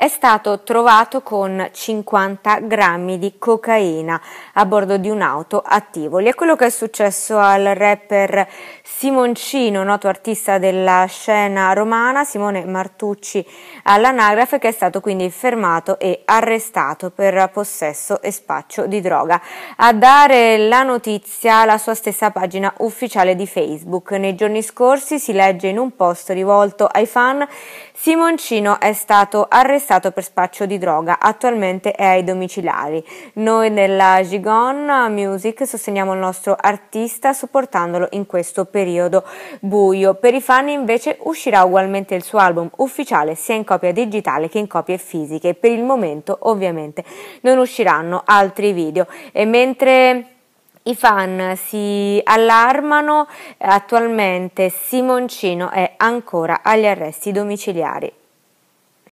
è stato trovato con 50 grammi di cocaina a bordo di un'auto a Tivoli. È quello che è successo al rapper Simoncino, noto artista della scena romana, Simone Martucci all'anagrafe, che è stato quindi fermato e arrestato per possesso e spaccio di droga. A dare la notizia la sua stessa pagina ufficiale di Facebook. Nei giorni scorsi si legge in un post rivolto ai fan Simoncino è stato arrestato arrestato per spaccio di droga, attualmente è ai domiciliari. Noi nella Gigon Music sosteniamo il nostro artista supportandolo in questo periodo buio. Per i fan invece uscirà ugualmente il suo album ufficiale sia in copia digitale che in copie fisiche. Per il momento ovviamente non usciranno altri video e mentre i fan si allarmano, attualmente Simoncino è ancora agli arresti domiciliari.